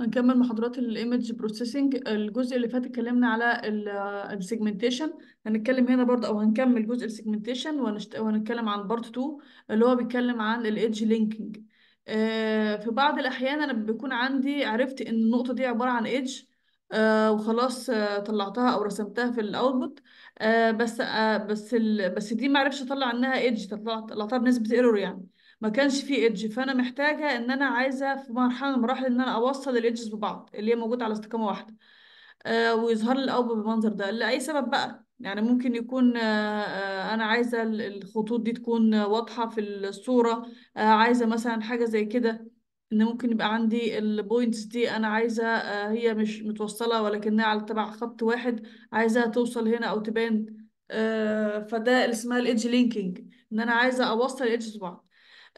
هنكمل محاضرات الايمج بروسيسنج الجزء اللي فات اتكلمنا على السيجمنتيشن هنتكلم هنا برضه او هنكمل جزء السيجمنتيشن وهنتكلم عن بارت 2 اللي هو بيتكلم عن الايدج آه، لينكينج في بعض الاحيان انا بيكون عندي عرفت ان النقطه دي عباره عن ايدج آه، وخلاص آه، طلعتها او رسمتها في الاوتبوت بس بس بس دي ما عرفش اطلع عنها ايدج طلعتها بنسبه ايرور يعني ما كانش فيه ايدج فانا محتاجه ان انا عايزه في مرحله من المراحل ان انا اوصل الايدجز ببعض اللي هي موجوده على استقامه واحده آه ويظهر لي القبو بالمنظر ده لاي سبب بقى يعني ممكن يكون آه, آه، انا عايزه الخطوط دي تكون واضحه في الصوره آه عايزه مثلا حاجه زي كده ان ممكن يبقى عندي البوينتس دي انا عايزه آه، هي مش متوصله ولكنها على تبع خط واحد عايزه توصل هنا او تبان آه، فده اسمها الايدج لينكينج ان انا عايزه اوصل الايدجز ببعض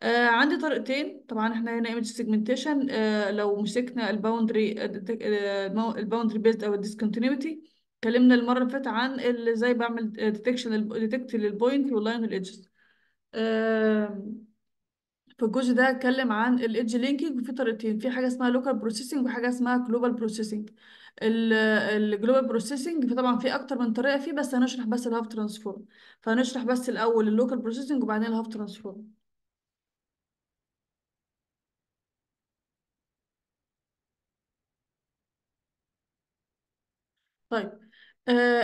آه عندي طريقتين طبعا احنا هنا image segmentation آه لو مسكنا الباوندري الباوندري بيزد او discontinuity اتكلمنا المره اللي فاتت عن ازاي بعمل ديتكشن ديتكت للبوينت واللاين والايدجز في الجزء ده اتكلم عن الايدج لينكينج وفي طريقتين في حاجه اسمها لوكال بروسيسنج وحاجه اسمها جلوبال بروسيسنج الجلوبال بروسيسنج فطبعا في اكتر من طريقه فيه بس هنشرح بس الهاف ترانسفورم فهنشرح بس الاول اللوكال بروسيسنج وبعدين الهاف ترانسفورم طيب آه،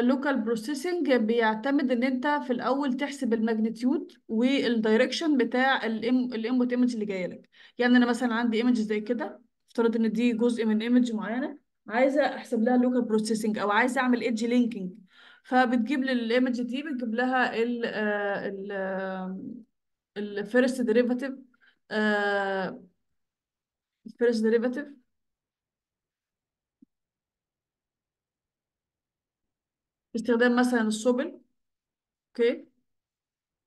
اللوكال بروسيسنج بيعتمد ان انت في الاول تحسب الماجنتيود والدايركشن بتاع الانبوت ايمج اللي جايه لك يعني انا مثلا عندي ايمج زي كده افترض ان دي جزء من ايمج معينه عايزه احسب لها لوكال بروسيسنج او عايزه اعمل ايدج لينكينج فبتجيب لي الايمج دي بتجيب لها ال آه، ال الفيرست ديريفاتيف الفيرست ديريفاتيف باستخدام مثلا السبل اوكي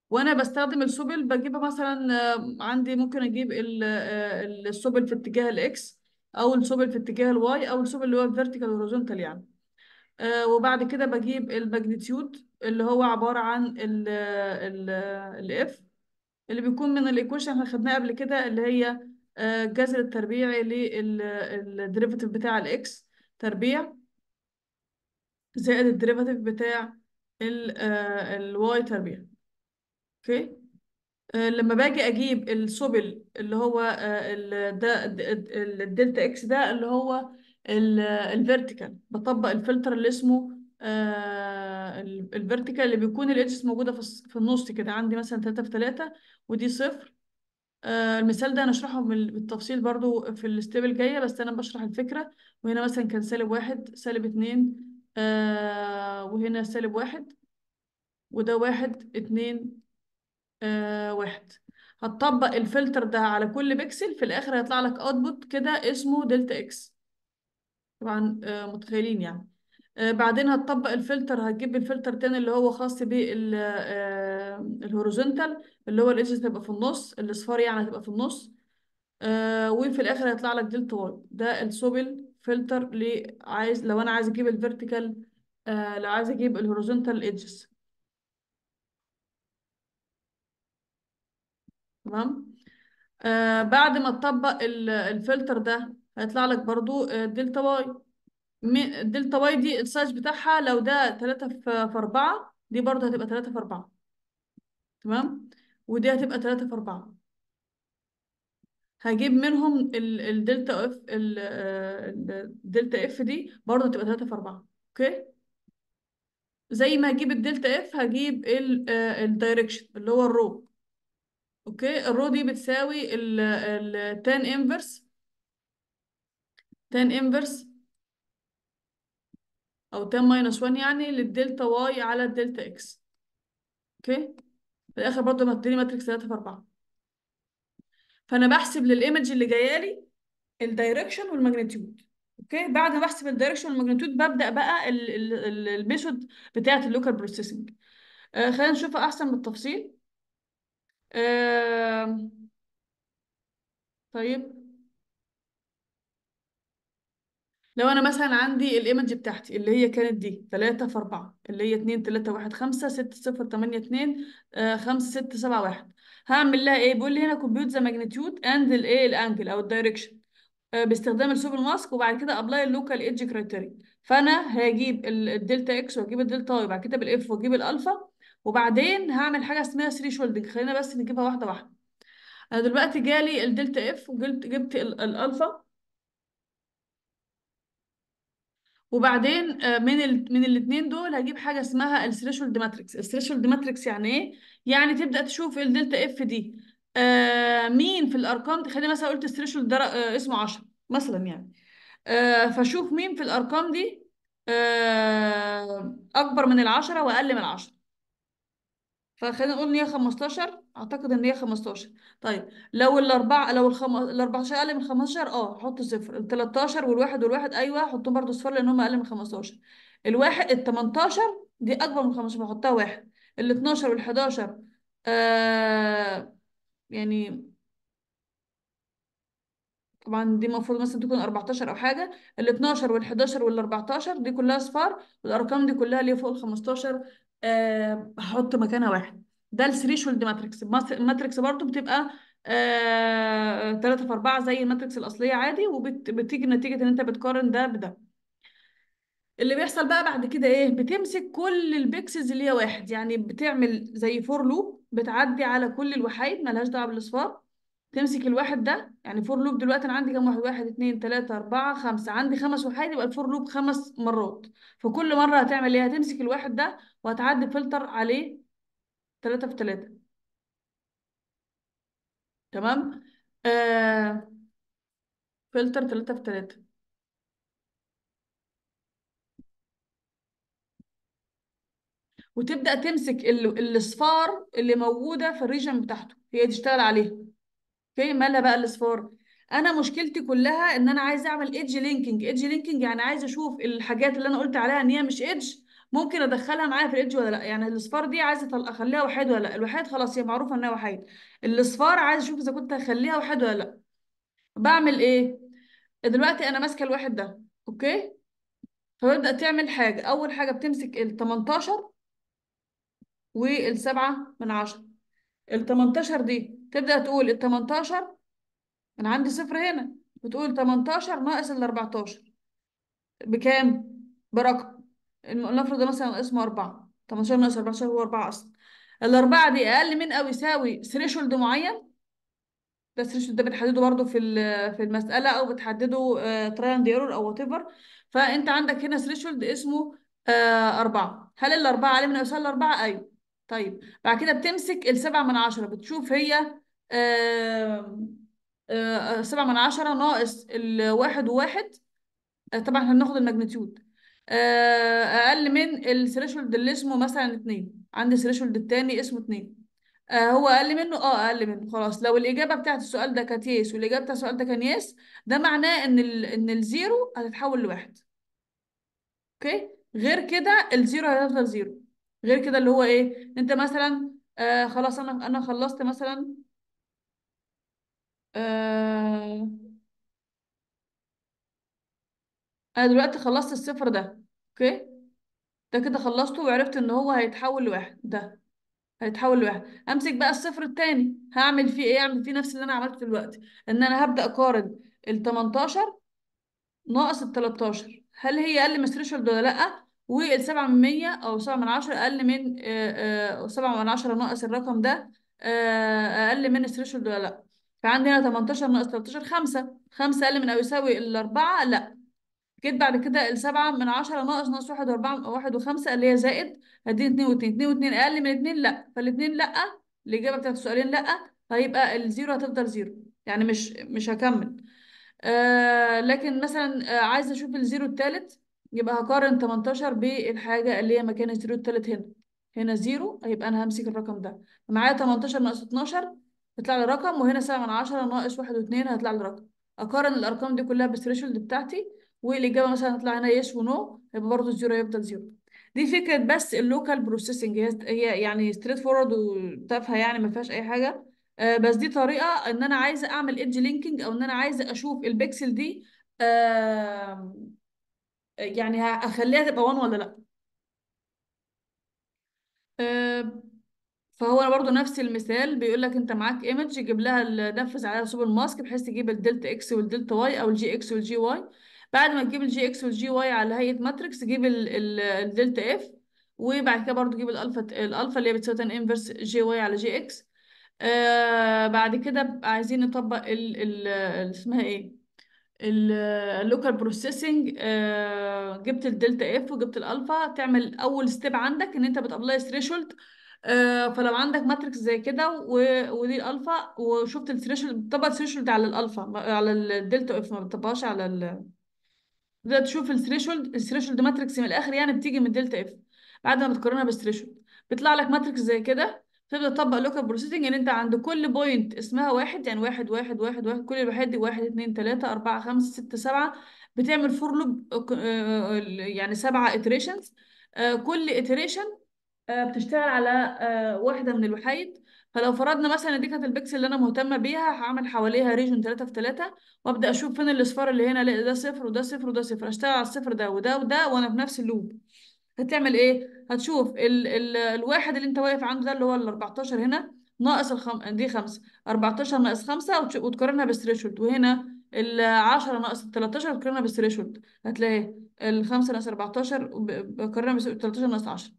وانا بستخدم السبل بجيبها مثلا آه، عندي ممكن اجيب آه، السبل في اتجاه الاكس او السبل في اتجاه الواي او السبل اللي هو فيرتيكال هوريزونتال يعني آه، وبعد كده بجيب الماجنتيود اللي هو عباره عن ال ال الاف اللي بيكون من الايكويشن احنا خدناه قبل كده اللي هي الجذر التربيعي للدريفيتيف بتاع الاكس تربيع زائد الديريفاتيف بتاع ال آه الواي تربيع اوكي آه، لما باجي اجيب السبل اللي هو ده آه، الدلتا اكس ده اللي هو آه، الفيرتيكال بطبق الفلتر اللي اسمه الفيرتيكال اللي بيكون الاتش موجوده في النص كده عندي مثلا 3 في 3 ودي صفر المثال ده اشرحه بالتفصيل برضو في الستيب الجايه بس انا بشرح الفكره وهنا مثلا كان سالب واحد سالب اتنين آه، وهنا سالب واحد وده واحد اتنين آه واحد هتطبق الفلتر ده على كل بكسل في الآخر هيطلع لك اوتبوت كده اسمه دلتا اكس طبعا آه متخيلين يعني آه بعدين هتطبق الفلتر هتجيب الفلتر تاني اللي هو خاص بالهوريزونتال آه، اللي هو الايدجز هتبقى في النص الاصفار يعني هتبقى في النص آه، وفي الآخر هيطلع لك دلتا واي ده السوبل فلتر لي عايز لو انا عايز اجيب الفيرتيكال آه لو عايز اجيب الهوريزونتال ايدجز تمام آه بعد ما تطبق الفلتر ده هيطلع لك برضو دلتا واي دلتا واي دي السايز بتاعها لو ده 3 في 4 دي برضو هتبقى 3 في 4 تمام ودي هتبقى 3 في 4 هجيب منهم الدلتا اف الدلتا اف دي برضه تبقى 3 في 4 اوكي زي ما هجيب الدلتا اف هجيب الدايركشن آه، اللي هو الرو اوكي الرو دي بتساوي التان انفرس تان انفرس او تان ماينس 1 يعني للدلتا واي على الدلتا اكس اوكي في الاخر برضه هتديني ماتريكس 3 في 4 فانا بحسب للايمج اللي جايه لي الدايركشن والماجنتيود اوكي بعد ما بحسب الدايركشن والماجنتيود ببدا بقى الميثود بتاعه اللوكال بروسيسنج آه، خلينا نشوفها احسن بالتفصيل آه، طيب لو انا مثلا عندي الايمج بتاعتي اللي هي كانت دي 3 في 4 اللي هي 2 3 1 5 6 0 8 2 5 6 7 1 هعمل لها ايه بيقول لي هنا compute the magnitude and الايه الانجل او الدايركشن آه، باستخدام السوبر ماسك وبعد كده ابلاي اللوكال ايدج كريتيريا فانا هجيب الدلتا اكس واجيب الدلتا واي وبعد كده بالاف واجيب الالفا وبعدين هعمل حاجه اسمها ثري شولدنج خلينا بس نجيبها واحده واحده انا دلوقتي جالي الدلتا اف وجبت جبت الالفا وبعدين آه، من من الاثنين دول هجيب حاجه اسمها الثريشولد ماتريكس الثريشولد ماتريكس يعني ايه يعني تبدأ تشوف الدلتا اف دي آه مين في الأرقام دي خلينا مثلا قلت الثريشولد ده آه اسمه 10 مثلا يعني آه فشوف مين في الأرقام دي آه أكبر من ال10 وأقل من ال10 فخلينا نقول ان هي 15 اعتقد ان هي 15 طيب لو الاربعه لو الخم... ال 14 اقل من 15 اه حط صفر ال 13 والواحد والواحد ايوه حطهم برده صفر لان هم اقل من 15 الواحد ال 18 دي اكبر من 15 بحطها واحد ال 12 وال 11 آه، يعني طبعا دي المفروض مثلا تكون 14 او حاجه ال 12 وال 11 وال 14 دي كلها اصفار والارقام دي كلها اللي فوق ال 15 آه هحط مكانها واحد ده الثري شولد ماتريكس الماتريكس برضو بتبقى آه 3 في 4 زي الماتريكس الاصليه عادي وبتيجي نتيجه ان انت بتقارن ده بده اللي بيحصل بقى بعد كده ايه بتمسك كل البيكسز اللي هي واحد يعني بتعمل زي فور لوب بتعدي على كل الوحايد مالهاش دعوه بالاصفار تمسك الواحد ده يعني فور لوب دلوقتي انا عندي كام واحد واحد اتنين تلاته اربعه خمسه عندي خمس وحايد يبقى الفور لوب خمس مرات فكل مره هتعمل ايه هتمسك الواحد ده وهتعدي فلتر عليه تلاته في تلاته تمام آه فلتر تلاته في تلاته وتبدا تمسك الاصفار اللي موجوده في الريجن بتاعته هي تشتغل عليها اوكي مالها بقى الاصفار انا مشكلتي كلها ان انا عايزه اعمل ايدج لينكينج ايدج لينكينج يعني عايزه اشوف الحاجات اللي انا قلت عليها ان هي مش ايدج ممكن ادخلها معايا في الايدج ولا لا يعني الاصفار دي عايزه اخليها وحيد ولا لا الوحيد خلاص هي معروفه انها وحيد الاصفار عايزه اشوف اذا كنت هخليها وحيد ولا لا بعمل ايه دلوقتي انا ماسكه الواحد ده اوكي فببدا تعمل حاجه اول حاجه بتمسك ال 18 والسبعة من عشرة التمنتاشر دي تبدأ تقول التمنتاشر أنا عندي صفر هنا بتقول تمنتاشر ناقص الأربعتاشر بكام؟ برقم نفرض مثلا اسمه أربعة تمنتاشر ناقص أربعتاشر هو أربعة أصلا الأربعة دي أقل من أو يساوي ثريشولد معين ده ثريشولد ده بتحدده برضه في في المسألة أو بتحدده ترايند آه، ايرور أو وات فأنت عندك هنا ثريشولد اسمه آه، أربعة هل الأربعة أقل من أو يساوي الأربعة؟ أيوه طيب بعد كده بتمسك السبعة من عشرة بتشوف هي آه، آه، سبعة من عشرة ناقص الواحد وواحد آه، طبعا احنا بناخد الماجنتيود اقل من الثريشولد اللي اسمه مثلا اتنين عندي الثريشولد التاني اسمه اتنين هو اقل منه اه اقل منه خلاص لو الاجابه بتاعت السؤال ده كانت يس والاجابه بتاعت السؤال ده كان يس ده معناه ان ال ان الزيرو هتتحول لواحد اوكي غير كده الزيرو هيفضل زيرو غير كده اللي هو ايه انت مثلا آه خلاص انا انا خلصت مثلا آه انا دلوقتي خلصت الصفر ده اوكي ده كده خلصته وعرفت ان هو هيتحول لواحد ده هيتحول لواحد امسك بقى الصفر التاني هعمل فيه ايه اعمل فيه نفس اللي انا عملته دلوقتي ان انا هبدا اقارن ال 18 ناقص ال 13 هل هي اقل من الثريشولد ولا لا والسبعة من مية أو سبعة من عشرة أقل من آه، آه، سبعة من عشرة ناقص الرقم ده آه، أقل من الثريشولد ولا لأ فعندي هنا 18 ناقص 13 5 5 أقل من أو يساوي الأربعة لأ جيت بعد كده السبعة من عشرة ناقص ناقص واحد وأربعة واحد وخمسة اللي هي زائد هديني اتنين واتنين اتنين واتنين أقل من اتنين لأ فالاتنين لأ الإجابة بتاعت السؤالين لأ فيبقى الزيرو هتفضل زيرو يعني مش مش هكمل آه لكن مثلا آه عايزة أشوف الزيرو التالت يبقى هقارن 18 بالحاجة اللي هي مكان الزيرو الثالث هنا هنا زيرو هيبقى أنا همسك الرقم ده معايا 18 ناقص 12 هيطلع لي رقم وهنا 7 من 10 ناقص 1 و2 هيطلع لي رقم أقارن الأرقام دي كلها بالثريشولد بتاعتي والإجابة مثلا هتطلع هنا يس ونو هيبقى برضه الزيرو هيفضل زيرو دي فكرة بس اللوكال بروسيسنج هي يعني ستريت فورورد وتافهة يعني ما فيهاش أي حاجة آه، بس دي طريقة إن أنا عايزة أعمل ايدج لينكينج أو إن أنا عايزة أشوف البكسل دي آه يعني هخليها تبقى 1 ولا لا آه، فهو برضو نفس المثال بيقول لك انت معاك ايمج جيب لها نفذ عليها سوبر ماسك بحيث تجيب الدلتا اكس والدلتا واي او الجي اكس والجي واي بعد ما تجيب الجي اكس والجي واي على هيئه ماتريكس جيب الدلتا اف وبعد كده برضو جيب الالفا الالفا اللي هي بتساوي تان انفرس جي واي على جي اكس آه بعد كده عايزين نطبق ال ال اسمها ايه اللوكال بروسيسنج آه، جبت الدلتا اف وجبت الالفا تعمل اول ستيب عندك ان انت بتابلاي آه، ثريشولد فلو عندك ماتريكس زي كده ودي الالفا وشفت الثريشولد بتطبق الثريشولد على الالفا على الدلتا اف ما بتطبقهاش على ال ده تشوف الثريشولد الثريشولد ماتريكس من الاخر يعني بتيجي من الدلتا اف بعد ما بتقارنها بالثريشولد بيطلع لك ماتريكس زي كده تبدا تطبق لوكال بروسيسنج ان انت عند كل بوينت اسمها واحد يعني واحد واحد واحد واحد كل الواحد دي واحد اثنين ثلاثه اربعه خمسه سته سبعه بتعمل فور آه، آه، لوب يعني سبعه اتريشنز آه، كل اتريشن بتشتغل على واحده من الوحايد فلو فرضنا مثلا دي كانت البكسل اللي انا مهتمه بيها هعمل حواليها ريجن 3 في 3 وابدا اشوف فين الاصفار اللي هنا الاقي ده صفر وده صفر وده صفر اشتغل على الصفر ده وده وده وانا في نفس اللوب هتعمل ايه هتشوف ال ال الواحد اللي انت واقف عنده ده اللي هو ال 14 هنا ناقص الخم... دي 5 14 ناقص 5 وتقارنها بالثريشولد وهنا ال 10 ناقص 13 وتقارنها بالثريشولد هتلاقي ال 5 ناقص 14 بقارنها بال 13 ناقص 10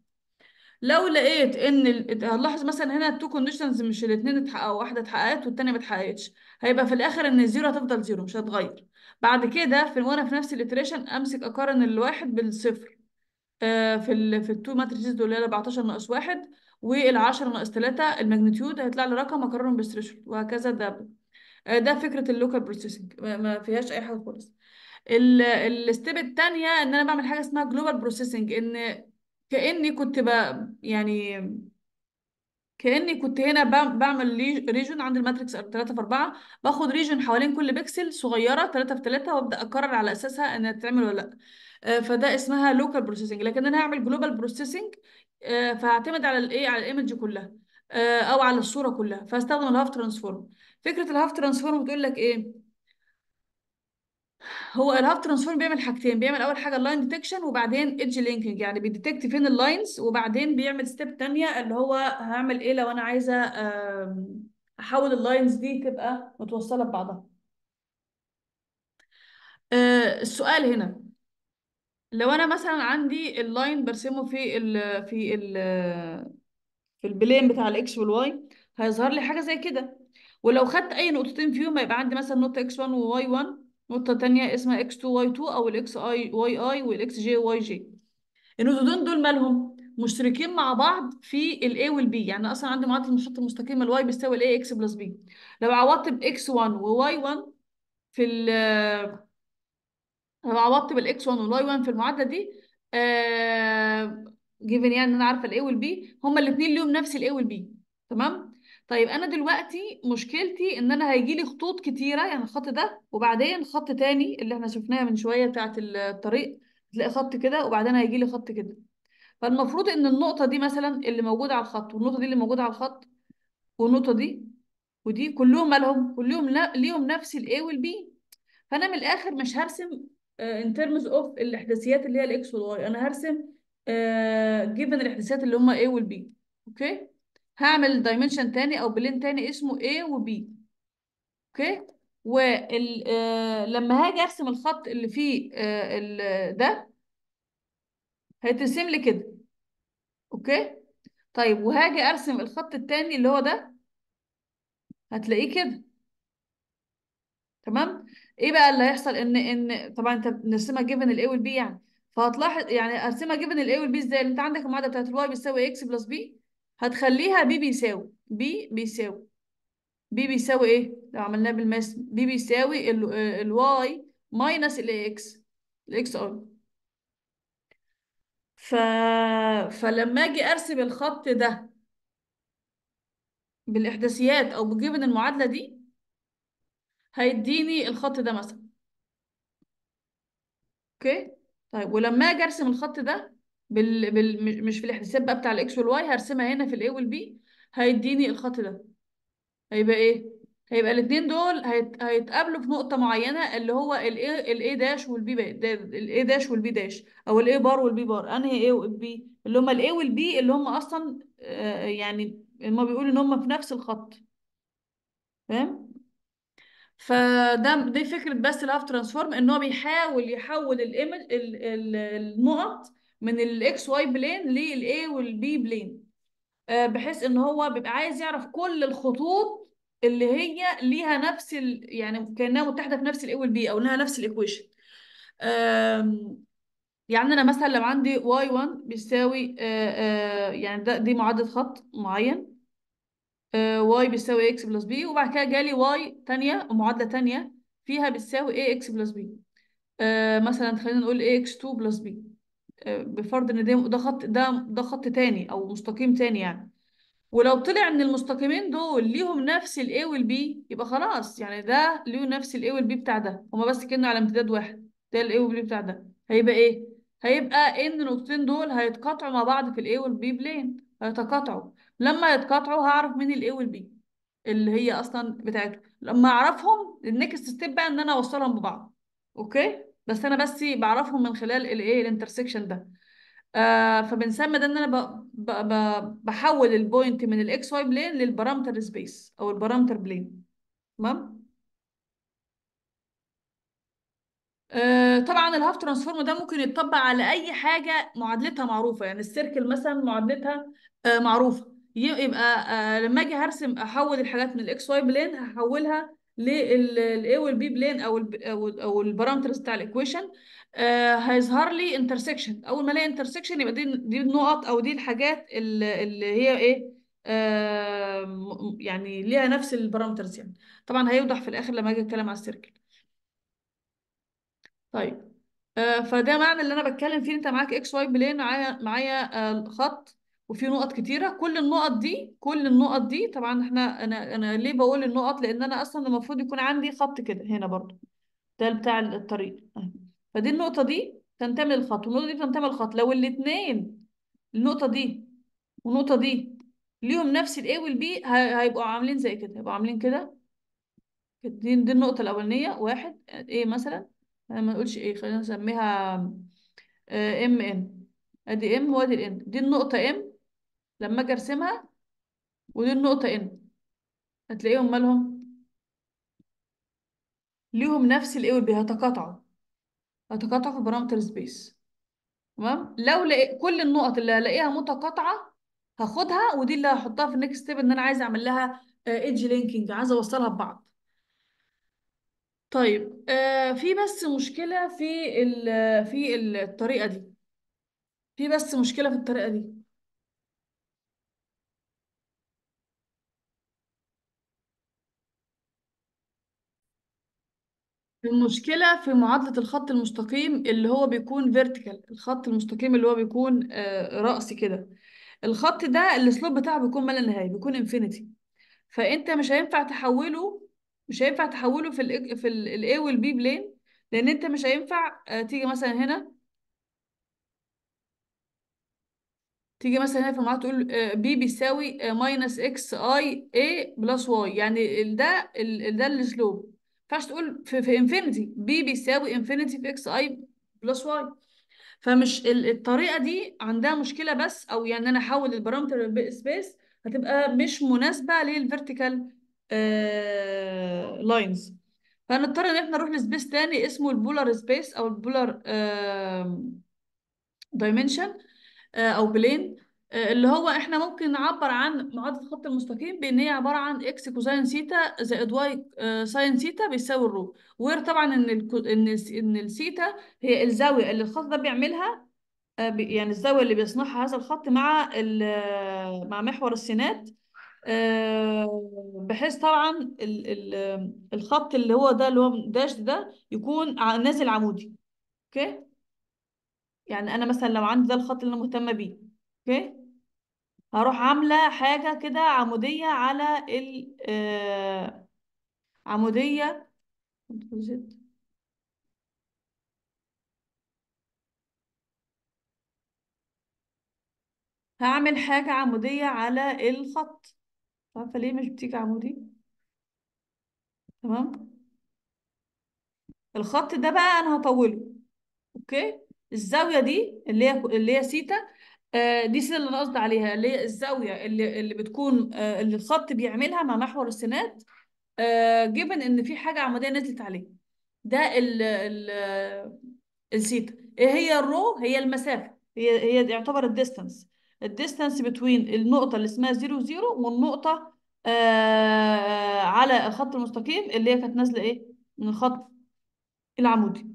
لو لقيت ان ال... هنلاحظ مثلا هنا التو كونديشنز مش الاثنين اتحققوا واحده اتحققت والثانيه ما اتحققتش هيبقى في الاخر ان الزيرو هتفضل زيرو مش هتغير بعد كده في وانا في نفس الاتريشن امسك اقارن الواحد بالصفر آه، في ال في التو ماتريسز دول اللي هي 14 ناقص 1 وال10 ناقص 3 الماجنتيود هيطلع لي رقم اقارنه بالثريشولد وهكذا ده آه، ده فكره اللوكال بروسيسنج ما فيهاش اي حاجه خالص الستيب الثانيه ان انا بعمل حاجه اسمها جلوبال بروسيسنج ان كاني كنت بقى يعني كاني كنت هنا بعمل ريجن عند الماتريكس 3 في 4 باخد ريجن حوالين كل بكسل صغيره 3 في 3 وابدا اقرر على اساسها انها تتعمل ولا لا آه، فده اسمها لوكال بروسيسنج لكن انا هعمل جلوبال آه، بروسيسنج فهعتمد على الايه على الايمج كلها آه، او على الصوره كلها فهستخدم الهاف ترانسفورم فكره الهاف ترانسفورم بتقول لك ايه هو الهاب ترانسفورم بيعمل حاجتين بيعمل اول حاجه اللاين ديتكشن وبعدين ايدج لينكينج يعني بيديتكت فين اللاينز وبعدين بيعمل ستيب ثانيه اللي هو هعمل ايه لو انا عايزه احول اللاينز دي تبقى متوصله ببعضها آه، السؤال هنا لو انا مثلا عندي اللاين برسمه في الـ في الـ في البلين بتاع الاكس والواي هيظهر لي حاجه زي كده ولو خدت اي نقطتين فيهم هيبقى عندي مثلا نقطه اكس 1 وواي 1 نقطة تانية اسمها X2Y2 أو والاكس جي واي XJYJ النقطتين دول مالهم؟ مشتركين مع بعض في الـ A والـ B يعني أصلا عندي معادلة المحطه المستقيمة الـ Y بيساوي ال AX بلس B لو عوضت بـ X1 و Y1 في ال لو عوضت بالـ X1 وال Y1 في المعادلة دي آه... جيفن يعني أنا عارفة الـ A والـ B هما الاتنين ليهم نفس الـ A والـ B تمام؟ طيب انا دلوقتي مشكلتي ان انا هيجي لي خطوط كتيره يعني الخط ده وبعدين خط تاني اللي احنا شفناها من شويه بتاعه الطريق تلاقي خط كده وبعدين هيجي لي خط كده فالمفروض ان النقطه دي مثلا اللي موجوده على الخط والنقطه دي اللي موجوده على الخط والنقطه دي ودي كلهم مالهم كلهم ليهم نفس الاي والبي فانا من الاخر مش هرسم ان ترمز اوف الاحداثيات اللي هي الاكس والواي انا هرسم جيفن آه، الاحداثيات اللي هم ايه والبي اوكي هعمل دايمنشن تاني او بلين تاني اسمه A و B اوكي ولما آه، هاجي ارسم الخط اللي فيه آه، ده هيترسم لي كده اوكي طيب وهاجي ارسم الخط التاني اللي هو ده هتلاقيه كده تمام ايه بقى اللي هيحصل ان ان طبعا انت بنرسمها جيفن الاي والبي يعني فهتلاحظ يعني ارسمها جيفن الاي والبي ازاي انت عندك المعادله بتاعت الواي بتساوي اكس بلس بي هتخليها بي بيساوي بي بيساوي بي بيساوي ايه لو عملناه بالماس بي بيساوي الواي ماينس الاكس الاكس ار ف... فلما اجي ارسم الخط ده بالاحداثيات او بجبن المعادله دي هيديني الخط ده مثلا اوكي طيب ولما اجي ارسم الخط ده بال... بال... مش في الاحتساب بقى بتاع الاكس والواي هرسمها هنا في الاي والبي هيديني الخط ده هيبقى ايه هيبقى الاثنين دول هيت... هيتقابلوا في نقطه معينه اللي هو الاي الاي داش والبي دا... الاي داش والبي داش او الاي بار والبي بار انهي ايه والبي اللي هم الاي والبي اللي هم اصلا آه يعني ما بيقولوا ان هم في نفس الخط فاهم فده دي فكره بس الاف ترانسفورم ان هو بيحاول يحول الايمج النقط من الاكس واي بلين للاي والبي بلين بحيث ان هو بيبقى عايز يعرف كل الخطوط اللي هي ليها نفس ال... يعني كانها متحده في نفس الاي والبي او انها نفس الايكويشن يعني انا مثلا لو عندي واي 1 بيساوي آه، آه، يعني ده دي معادله خط معين واي آه، بيساوي اكس بلس بي وبعد كده جالي واي ثانيه ومعادله ثانيه فيها بتساوي اي اكس بلس بي مثلا خلينا نقول اي اكس 2 بلس بي بفرض ان ده ده خط ده ده خط تاني او مستقيم تاني يعني ولو طلع ان المستقيمين دول ليهم نفس الاي والبي يبقى خلاص يعني ده ليه نفس الاي والبي بتاع ده هما بس كانه على امتداد واحد ده الاي والبي بتاع ده هيبقى ايه هيبقى ان النقطتين دول هيتقاطعوا مع بعض في الاي والبي بلين هيتقاطعوا لما يتقاطعوا هعرف مين الاي والبي اللي هي اصلا بتاعته لما اعرفهم النكست ستيب بقى ان انا اوصلهم ببعض اوكي بس انا بس بعرفهم من خلال الايه الانترسكشن ده آه فبنسمي ده ان انا بحول البوينت من الاكس واي بلين للبارامتر سبيس او البارامتر بلين تمام آه، طبعا الهاف ترانسفورم ده ممكن يتطبق على اي حاجه معادلتها معروفه يعني السيركل مثلا معادلتها آه، معروفه يبقى آه، لما اجي هرسم احول الحاجات من الاكس واي بلين هحولها للاي والبي بلين او الـ او البارامترز بتاع الايكويشن آه هيظهر لي انترسكشن اول ما الاقي انترسكشن يبقى دي دي النقط او دي الحاجات اللي هي ايه آه يعني ليها نفس البارامترز يعني طبعا هيوضح في الاخر لما اجي اتكلم على السيركل طيب آه فده معنى اللي انا بتكلم فيه انت معاك اكس واي بلين معايا معايا آه، خط وفي نقط كتيره كل النقط دي كل النقط دي طبعا احنا انا انا ليه بقول النقط لان انا اصلا المفروض يكون عندي خط كده هنا برضو ده بتاع الطريق فدي النقطه دي تنتمي للخط والنقطه دي تنتمي للخط لو الاثنين النقطه دي والنقطه دي ليهم نفس الـ A والـ B هيبقوا عاملين زي كده هيبقوا عاملين كده دي دي النقطه الاولانيه واحد A مثلا انا ما نقولش A خلينا نسميها ام آه، ان ادي ام وادي الان دي النقطه ام لما اجي ارسمها ودي النقطة ان هتلاقيهم مالهم ليهم نفس والـ B هيتقاطعوا هيتقاطعوا في بارامتر سبيس تمام لو لقيت كل النقط اللي هلاقيها متقاطعة هاخدها ودي اللي هحطها في النكست ستيب ان انا عايز اعمل لها ايدج لينكينج عايز اوصلها ببعض طيب آه في بس مشكلة في الـ في الطريقة دي في بس مشكلة في الطريقة دي المشكلة في معادلة الخط المستقيم اللي هو بيكون فيرتيكال الخط المستقيم اللي هو بيكون آه، رأسي كده الخط ده السلوب بتاعه بيكون ما لا نهاية بيكون انفينيتي فأنت مش هينفع تحوله مش هينفع تحوله في الـ في الـ A وال B بلين لأن أنت مش هينفع آه، تيجي مثلا هنا تيجي مثلا هنا في المعادلة تقول آه، B بيساوي ماينس X I A بلس Y يعني ده ده السلوب ينفعش تقول في, في انفينيتي بي بيساوي انفينيتي في اكس اي بلس واي فمش الطريقه دي عندها مشكله بس او يعني انا احول البارامتر سبيس هتبقى مش مناسبه للفيرتيكال آه، لاينز فهنضطر ان احنا نروح لسبيس تاني اسمه البولر سبيس او البولر دايمنشن آه، او بلين اللي هو احنا ممكن نعبر عن معادله الخط المستقيم بان هي عباره عن اكس كوساين سيتا زائد واي آه، ساين سيتا بيساوي الرو وير طبعا ان ال ان ال ان السيتا هي الزاويه اللي الخط ده بيعملها آه، يعني الزاويه اللي بيصنعها هذا الخط مع آه، مع محور السينات بحيث طبعا ال ال الخط اللي هو ده اللي هو داش ده يكون نازل عمودي اوكي يعني انا مثلا لو عندي ده الخط اللي انا مهتمه بيه اوكي هروح عاملة حاجة كده عمودية على ال آه، عمودية هعمل حاجة عمودية على الخط عارفة ليه مش بتيجي عمودي تمام الخط ده بقى أنا هطوله أوكي الزاوية دي اللي هي اللي هي سيتا آه، دي السنه اللي انا قصدي عليها اللي هي الزاويه اللي اللي بتكون آه، اللي الخط بيعملها مع محور السينات جيبن آه، ان في حاجه عموديه نزلت عليه ده ال ال السيتا ايه هي الرو هي المسافه هي هي يعتبر الديستانس الديستانس بتوين النقطه اللي اسمها 0 0 والنقطه على الخط المستقيم اللي هي كانت نازله ايه من الخط العمودي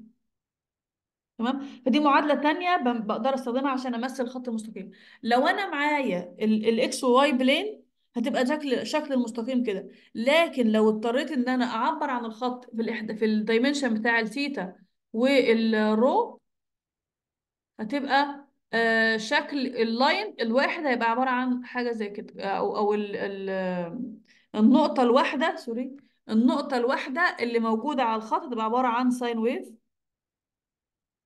تمام فدي معادله ثانيه بقدر استخدمها عشان امثل الخط المستقيم لو انا معايا الاكس وواي بلين هتبقى شكل شكل المستقيم كده لكن لو اضطريت ان انا اعبر عن الخط في الإحد... في الدايمنشن بتاع الثيتا والرو هتبقى آه، شكل اللاين الواحد هيبقى عباره عن حاجه زي كده او او الـ الـ النقطه الواحده سوري النقطه الواحده اللي موجوده على الخط هتبقى عباره عن ساين ويف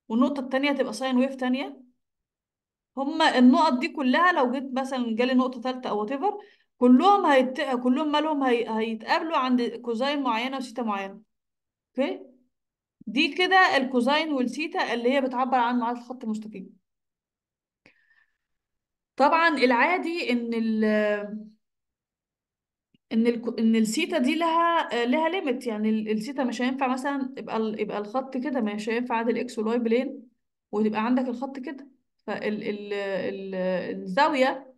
والنقطة التانية هتبقى ساين ويف تانية هما النقط دي كلها لو جيت مثلا جالي نقطة تالتة أو whatever كلهم هيت... كلهم مالهم هي... هيتقابلوا عند كوزاين معينة وسيتا معينة اوكي دي كده الكوزاين والسيتا اللي هي بتعبر عن معادلة الخط المستقيم طبعا العادي ان ال ان ال... ان السيتا دي لها آه، لها ليميت يعني الثيتا السيتا مش هينفع مثلا يبقى ال- يبقى الخط كده مش هينفع عدل اكس والواي بلين وتبقى عندك الخط كده فال ال... ال... الزاويه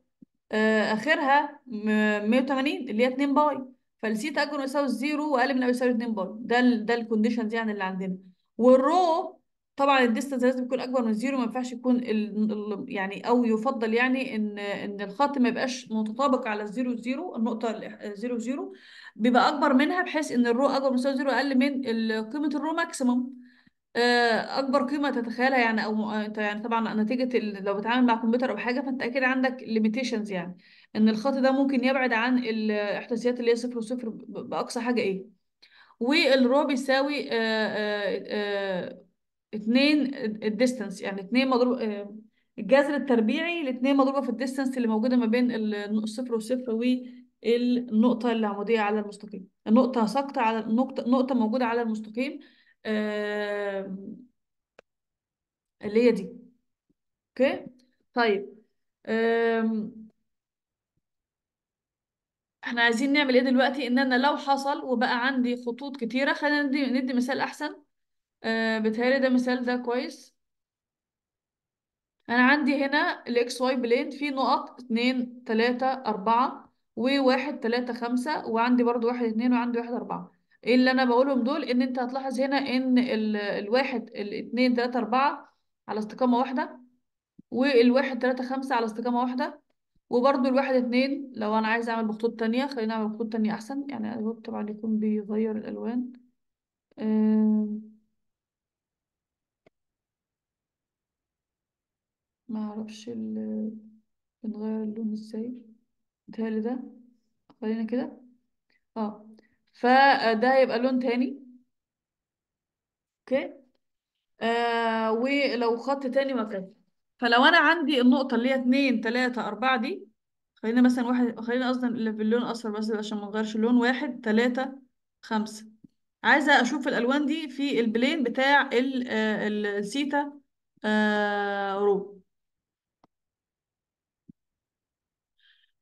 آه، اخرها 180 اللي هي 2 باي فالسيتا اكبر من يساوي الزيرو واقل من او يساوي 2 باي ده ال... ده الكونديشنز يعني اللي عندنا والرو طبعا الديستانس لازم يكون اكبر من زيرو ما ينفعش يكون ال... ال... يعني او يفضل يعني ان ان الخط ما يبقاش متطابق على الزيرو زيرو النقطه زيرو زيرو بيبقى اكبر منها بحيث ان الرو اكبر من زيرو اقل من قيمه الرو ماكسيموم آه، اكبر قيمه تتخيلها يعني او انت يعني طبعا نتيجه ال... لو بتعامل مع كمبيوتر او حاجه فانت اكيد عندك ليميتيشنز يعني ان الخط ده ممكن يبعد عن الاحداثيات اللي هي صفر وصفر باقصى حاجه ايه والرو بيساوي آآ آه، آآ آه، اثنين الديستنس يعني اثنين مضروب آه، الجذر التربيعي ل مضروبه في الديستنس اللي موجوده ما بين الصفر والصفر والنقطه العموديه على المستقيم النقطه ساقطه على النقطه نقطه موجوده على المستقيم آه، اللي هي دي اوكي طيب احنا عايزين نعمل ايه دلوقتي ان انا لو حصل وبقى عندي خطوط كتيره خلينا ندي, ندي مثال احسن آه بتهيألي ده مثال ده كويس انا عندي هنا الاكس واي بلين فيه نقط اتنين تلاتة اربعة وواحد تلاتة خمسة وعندي برضو واحد اتنين وعندي واحد اربعة ايه اللي انا بقولهم دول ان انت هتلاحظ هنا ان ال... الواحد الاتنين تلاتة اربعة على استقامة واحدة والواحد تلاتة خمسة على استقامة واحدة وبرضو الواحد اتنين لو انا عايزة اعمل بخطوط تانية خلينا اعمل بخطوط تانية احسن يعني طبعا يكون بيغير الالوان أه... ما اعرفش ال... بنغير اللون ازاي متهيألي ده خلينا كده اه فده آه، هيبقى لون تاني اوكي آه ولو خط تاني مكان فلو انا عندي النقطة اللي هي اتنين تلاتة أربعة دي خلينا مثلا واحد خلينا اصلا اللي في اللون أصفر بس عشان ما نغيرش اللون واحد تلاتة خمسة عايزة أشوف الألوان دي في البلين بتاع آه، الثيتا آه رو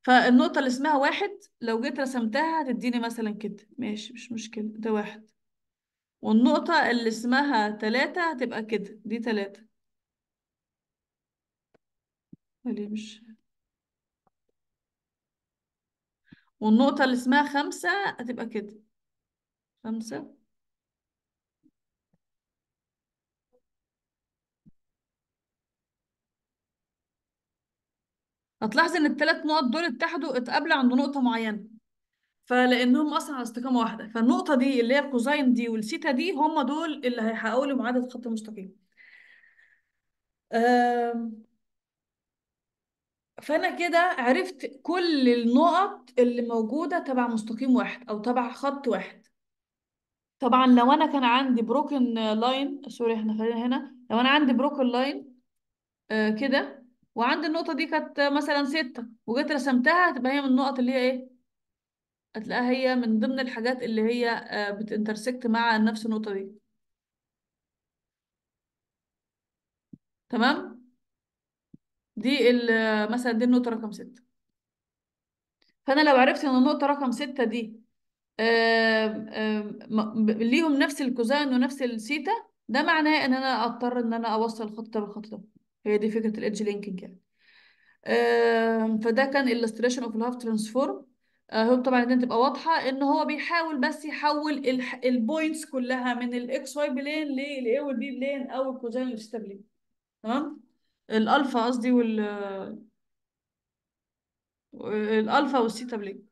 فالنقطة اللي اسمها واحد لو جيت رسمتها هتديني مثلا كده ماشي مش مشكلة ده واحد والنقطة اللي اسمها تلاتة هتبقى كده دي تلاتة ليه مش والنقطة اللي اسمها خمسة هتبقى كده خمسة هتلاحظ ان الثلاث نقط دول اتحدوا اتقابلوا عند نقطه معينه فلانهم اصلا على استقامه واحده فالنقطه دي اللي هي الكوزاين دي والسيتا دي هم دول اللي هيحققوا لي معادله الخط المستقيم فانا كده عرفت كل النقط اللي موجوده تبع مستقيم واحد او تبع خط واحد طبعا لو انا كان عندي بروكن لاين سوري احنا خلينا هنا لو انا عندي بروكن لاين آه كده وعند النقطة دي كانت مثلا ستة وجيت رسمتها هتبقى هي من النقط اللي هي ايه هتلاقيها هي من ضمن الحاجات اللي هي آه، بتنترسكت مع نفس النقطة دي تمام دي آه، مثلا دي النقطة رقم ستة فأنا لو عرفت إن النقطة رقم ستة دي آه، ليهم نفس الكوزين ونفس السيتا ده معناه إن أنا أضطر إن أنا أوصل الخط ده ده هي دي فكرة الإيدج لينكينج يعني فده كان illustration of الهاف ترانسفورم هو طبعا دي تبقى واضحة إن هو بيحاول بس يحول البوينتس كلها من الإكس واي بلين للإيه والبي بلين أو الكوزين والثيتا بلين تمام الألفا قصدي وال الألفا والسيتا بلين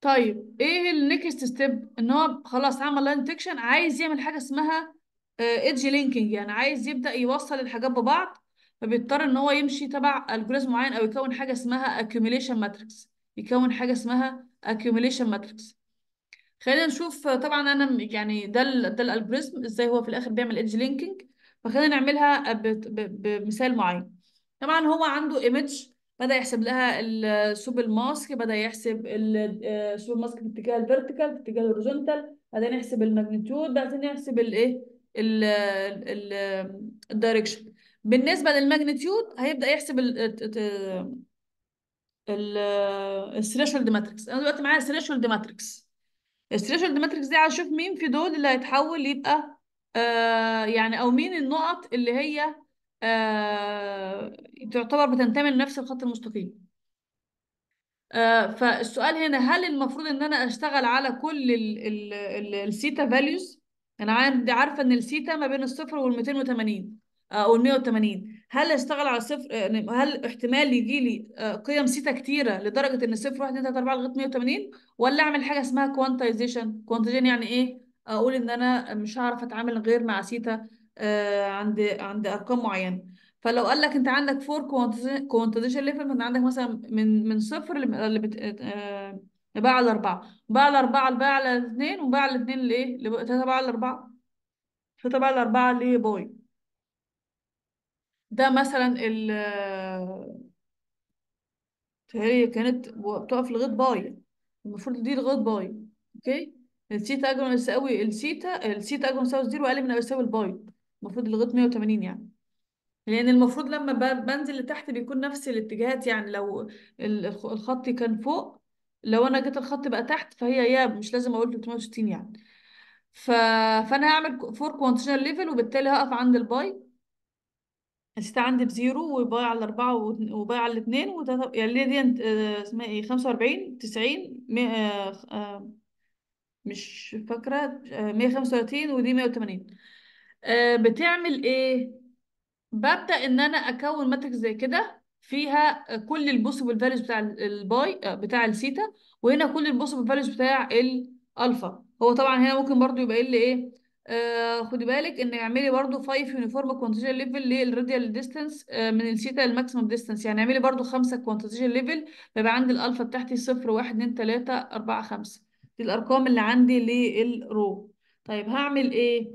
طيب ايه النكست ستيب ان هو خلاص عمل لاين ديتكشن عايز يعمل حاجه اسمها ايدج آه، لينكينج يعني عايز يبدا يوصل الحاجات ببعض فبيضطر ان هو يمشي تبع الجوريزم معين او يكون حاجه اسمها اكيوميليشن ماتريكس يكون حاجه اسمها اكيوميليشن ماتريكس خلينا نشوف طبعا انا يعني ده ده الالجوريزم ازاي هو في الاخر بيعمل ايدج لينكينج فخلينا نعملها بمثال معين طبعا هو عنده ايمج بدا يحسب لها السوب الماسك بدا يحسب السوب آه، الماسك في اتجاه الفيرتيكال في اتجاه الهوريزونتال بعدين يحسب الماجنتيود بعدين يحسب الايه الدايركشن بالنسبه للماجنتيود هيبدا يحسب ال الثريشولد ماتريكس انا دلوقتي معايا الثريشولد ماتريكس الثريشولد ماتريكس دي هشوف مين في دول اللي هيتحول يبقى آه يعني او مين النقط اللي هي آه تعتبر بتنتمي لنفس الخط المستقيم آه فالسؤال هنا هل المفروض ان انا اشتغل على كل الثيتا فاليوز انا عندي عارفه ان السيتا ما بين الصفر وال 280 آه، او ال 180 هل اشتغل على صفر آه، يعني هل احتمال يجي لي آه، قيم سيتا كتيره لدرجه ان صفر 1 2 3 4 لغايه 180 ولا اعمل حاجه اسمها كوانتايزيشن كوانتايزيشن يعني ايه اقول ان انا مش هعرف اتعامل غير مع سيتا عند عند ارقام معينه فلو قال لك انت عندك فور كوانتايزيشن ليفل انت عندك مثلا من من صفر باع الأربعة باع الأربعة على الاثنين وباع الاثنين لإيه؟ تبع الأربعة فتبع الأربعة ليه باي ده مثلا ال هي كانت بتقف لغاية باي المفروض دي لغاية باي اوكي السيتا اجون يساوي السيتا السيتا اجون يساوي زيرو واقل من او يساوي الباي المفروض لغاية 180 يعني لان يعني المفروض لما بنزل لتحت بيكون نفس الاتجاهات يعني لو الخط كان فوق لو انا جيت الخط بقى تحت فهي يا مش لازم اقول 360 يعني ف... فانا هعمل فور كوانتيشنال ليفل وبالتالي هقف عند الباي الستة عندي بزيرو وباي على أربعة وباي على الاثنين وتت... يعني اللي دي آه، اسمها ايه 45 90 100 مش فاكرة 135 آه، ودي 180 آه، بتعمل ايه؟ ببدأ إن أنا أكون ماتريكس زي كده فيها كل البوسيبل فاليوز بتاع الباي آه، بتاع الثيتا وهنا كل البوسيبل فاليوز بتاع الالفا هو طبعا هنا ممكن برضو يبقى لي ايه آه خدي بالك ان اعملي برضو 5 يونيفورم كوانتيجن ليفل للراديال ديستانس من الثيتا للماكسيمم ديستانس يعني اعملي برضو 5 كوانتيجن ليفل بيبقى عندي الالفا بتاعتي 0 1 2 3 4 5 دي الارقام اللي عندي للرو طيب هعمل ايه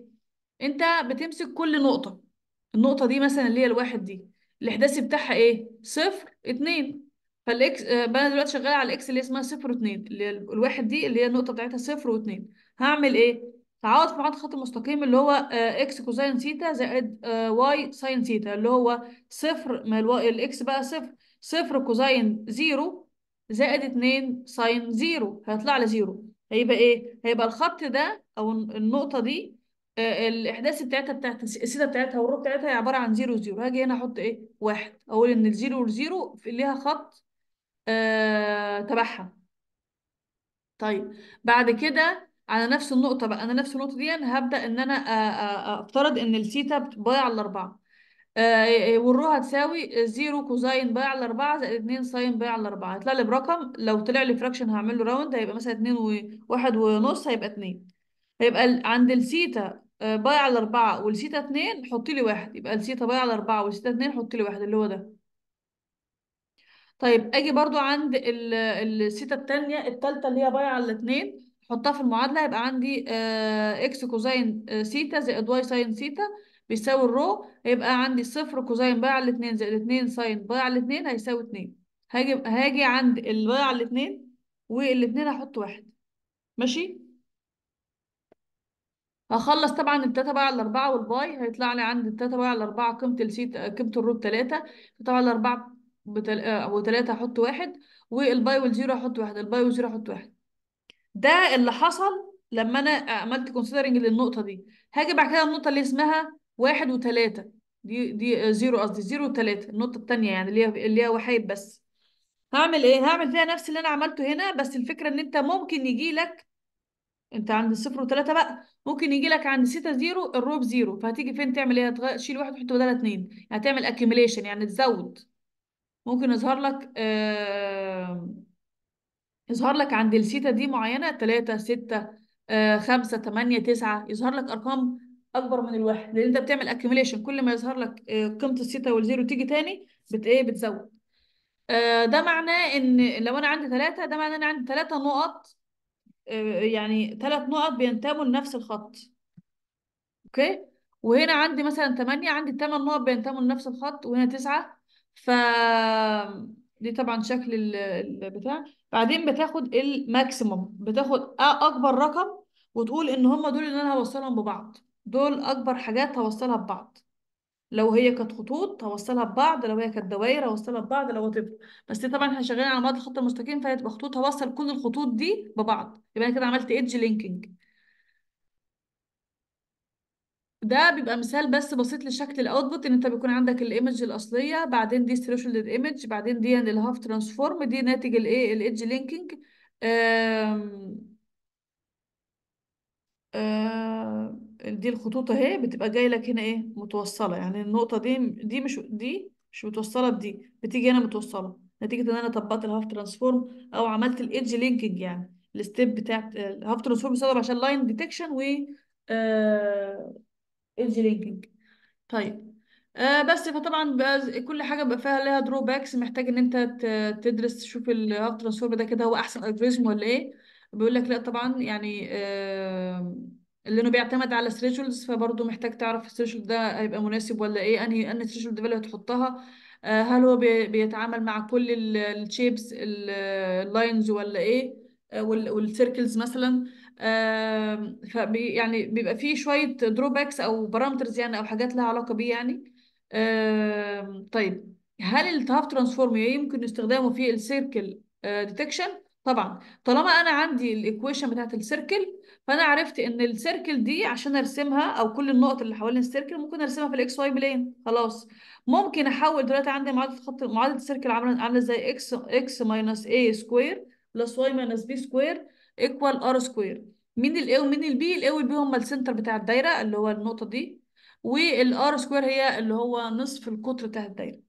انت بتمسك كل نقطه النقطه دي مثلا اللي هي الواحد دي الاحداثي بتاعها ايه صفر اتنين فالاكس آه، بقى دلوقتي شغاله على الاكس اللي اسمها صفر واتنين اللي الواحد دي اللي هي النقطه بتاعتها صفر واتنين هعمل ايه؟ تعوض في معادلة خط المستقيم اللي هو آه، اكس كوساين ثيتا زائد آه، واي ساين ثيتا اللي هو صفر ما الاكس بقى صفر صفر كوساين زيرو زائد اتنين ساين زيرو هيطلع لي زيرو هيبقى ايه؟ هيبقى الخط ده او النقطة دي الاحداث بتاعتها بتاعت السيتا بتاعتها والرو بتاعتها هي عباره عن زيرو زيرو هاجي هنا احط ايه واحد اقول ان الزيرو والزيرو ليها خط آه تبعها طيب بعد كده على نفس النقطه بقى انا نفس النقطه دي يعني هبدا ان انا آه، آه، افترض ان الثيتا باي على الاربعه آه, آه، والرو هتساوي زيرو كوزاين باي على الاربعه زائد 2 ساين باي على الاربعه هيطلع لي برقم لو طلع لي فراكشن هعمل له راوند هيبقى مثلا و وواحد ونص هيبقى 2 هيبقى عند الثيتا آه، باي على أربعة والثيتا اتنين حطي لي واحد يبقى الثيتا باي على أربعة والثيتا اتنين حطي لي واحد اللي هو ده طيب أجي برضو عند الثيتا التانية التالتة اللي هي باي على اتنين حطها في المعادلة يبقى عندي آه، إكس كوزين ثيتا آه، زائد واي ساين ثيتا بيساوي الرو هيبقى عندي صفر كوزين باي على اتنين زائد اتنين ساين باي على اتنين هيساوي اتنين هاجي هاجي عند الباي على 2 والاتنين هحط واحد ماشي هخلص طبعا التلاتة باي على الأربعة والباي هيطلع لي عند التلاتة باي على الأربعة قيمة السيت قيمة الروت تلاتة فطبعا الأربعة بتل... وتلاتة هحط واحد والباي والزيرو هحط واحد الباي والزيرو هحط واحد ده اللي حصل لما أنا عملت كونسيدرنج للنقطة دي هاجي بعد كده النقطة اللي اسمها واحد وتلاتة دي دي زيرو قصدي زيرو وتلاتة النقطة التانية يعني اللي هي اللي هي وحيد بس هعمل ايه هعمل فيها نفس اللي انا عملته هنا بس الفكره ان انت ممكن يجي لك انت عند الصفر وثلاثة بقى ممكن يجي لك عند ستة زيرو الروب زيرو فهتيجي فين تعمل ايه هتغ... تشيل واحد وتحط بدالها اتنين يعني هتعمل اكيميليشن يعني تزود ممكن يظهر لك آه... يظهر لك عند السيتا دي معينة تلاتة ستة آه خمسة تمانية تسعة يظهر لك ارقام اكبر من الواحد لان انت بتعمل اكيميليشن كل ما يظهر لك آه قيمة السيتا والزيرو تيجي تاني بت ايه بتزود آه ده معناه ان لو انا عندي ثلاثة ده معناه ان انا عندي تلاتة نقط آه، يعني ثلاث نقط بينتموا لنفس الخط اوكي وهنا عندي مثلا 8 عندي 8 نقط بينتموا لنفس الخط وهنا 9 ف دي طبعا شكل البتاع بعدين بتاخد الماكسيموم بتاخد اكبر رقم وتقول ان هم دول اللي انا هوصلهم ببعض دول اكبر حاجات هوصلها ببعض لو هي كانت خطوط هوصلها ببعض لو هي كانت دوائر هوصلها ببعض لو تبقى بس دي طبعا احنا شغالين على بعض الخط المستقيم فهي تبقى خطوط هوصل كل الخطوط دي ببعض يبقى انا كده عملت ايدج لينكينج ده بيبقى مثال بس بسيط لشكل الاوتبوت ان انت بيكون عندك الايمج الاصليه بعدين دي ستريشولد ايمج بعدين دي يعني الهاف ترانسفورم دي ناتج الايه الايدج لينكينج آم... دي الخطوط اهي بتبقى جاي لك هنا ايه متوصله يعني النقطه دي دي مش دي مش متوصله بدي بتيجي هنا متوصله نتيجه ان انا طبقت الهاف ترانسفورم او عملت الايدج لينكينج يعني الستيب بتاع الهاف ترانسفورم بيستخدم عشان لاين ديتكشن و ايدج آه، لينكينج طيب آه بس فطبعا كل حاجه بيبقى فيها ليها درو باكس محتاج ان انت تدرس تشوف الهاف ترانسفورم ده كده هو احسن الجوريزم ولا ايه بيقول لك لا طبعا يعني آه اللي انه بيعتمد على ثريشولدز فبرضه محتاج تعرف الثريشولد ده هيبقى مناسب ولا ايه انهي انهي ثريشولد اللي هتحطها آه، هل هو بيتعامل مع كل الشيبس اللاينز ولا ايه آه، والسيركلز مثلا فبي يعني بيبقى فيه شويه دروباكس او بارامترز يعني او حاجات لها علاقه بيه يعني طيب هل التهاف ترانسفورم يمكن استخدامه في السيركل ديتكشن آه، طبعا طالما انا عندي الايكويشن بتاعت السيركل فانا عرفت ان السيركل دي عشان ارسمها او كل النقط اللي حوالين السيركل ممكن ارسمها في الاكس واي بلين خلاص ممكن احول دلوقتي عندي معادله خط معادله السيركل عامله عامله زي اكس اكس ماينس اي سكوير بلس واي ماينس بي سكوير ايكوال ار سكوير مين الاي ومين البي الاي والبي هم السنتر بتاع الدايره اللي هو النقطه دي والار سكوير هي اللي هو نصف القطر بتاع الدايره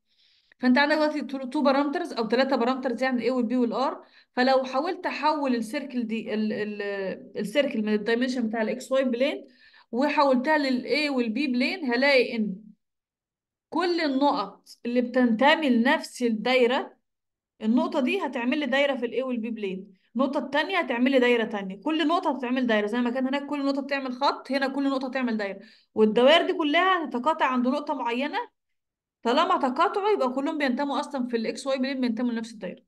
فانت عندك دلوقتي تو بارامترز او ثلاثه بارامترز يعني الاي والبي والار فلو حاولت احول السيركل دي السيركل من الدايمنشن بتاع الاكس واي بلين وحولتها للاي والبي بلين هلاقي ان كل النقط اللي بتنتمي لنفس الدايره النقطه دي هتعمل لي دايره في الاي والبي بلين النقطة التانية هتعمل لي دايرة تانية، كل نقطة هتعمل دايرة زي ما كان هناك كل نقطة بتعمل خط، هنا كل نقطة تعمل دايرة، والدوائر دي كلها هتتقاطع عند نقطة معينة طالما تقاطعوا يبقى كلهم بينتموا اصلا في الاكس واي بلين بينتموا لنفس الدايره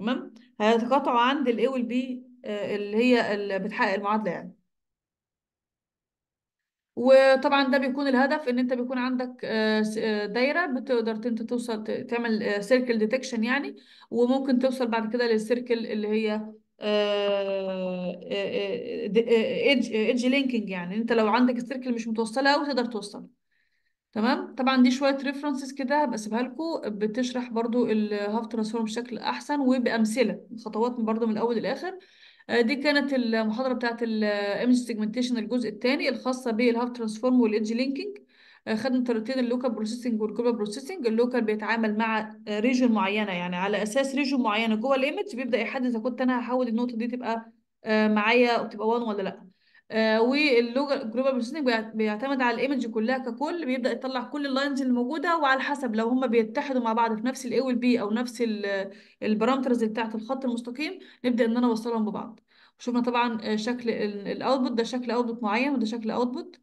تمام هيتقاطعوا عند الاي والبي آه، اللي هي اللي بتحقق المعادله يعني وطبعا ده بيكون الهدف ان انت بيكون عندك آه، آه، دايره بتقدر انت توصل تعمل سيركل ديتكشن يعني وممكن توصل بعد كده للسيركل اللي هي ايدج ايدج لينكينج يعني انت لو عندك السيركل مش متوصله قوي تقدر توصل تمام طبعا دي شويه ريفرنسز كده هبقى لكم بتشرح برضو الهاف ترانسفورم بشكل احسن وبامثله خطوات برضو من الاول للاخر آه، دي كانت المحاضره بتاعه الايمج سيجمنتيشن الجزء الثاني الخاصه بالهاف ترانسفورم والايدج لينكينج خدنا طريقتين اللوكال بروسيسنج والجلوبال بروسيسنج اللوكال بيتعامل مع ريجن معينه يعني على اساس ريجن معينه جوه الايمج بيبدا يحدد اذا كنت انا هحول النقطه دي تبقى آه، معايا وتبقى 1 ولا لا جلوبال آه، بوزيشننج بيعتمد على الايمج كلها ككل بيبدا يطلع كل اللاينز اللي موجوده وعلى حسب لو هم بيتحدوا مع بعض في نفس الاي والبي او نفس البارامترز بتاعه الخط المستقيم نبدا ان انا اوصلهم ببعض شفنا طبعا آه، شكل الاوتبوت ده شكل اوتبوت معين وده شكل اوتبوت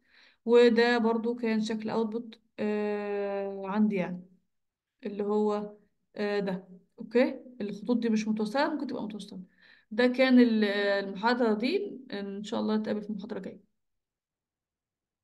وده برضو كان شكل اوتبوت آه عندي يعني اللي هو آه ده اوكي الخطوط دي مش متوصله ممكن تبقى متوصله ده كان المحاضرة دي إن شاء الله نتقابل في المحاضرة الجاية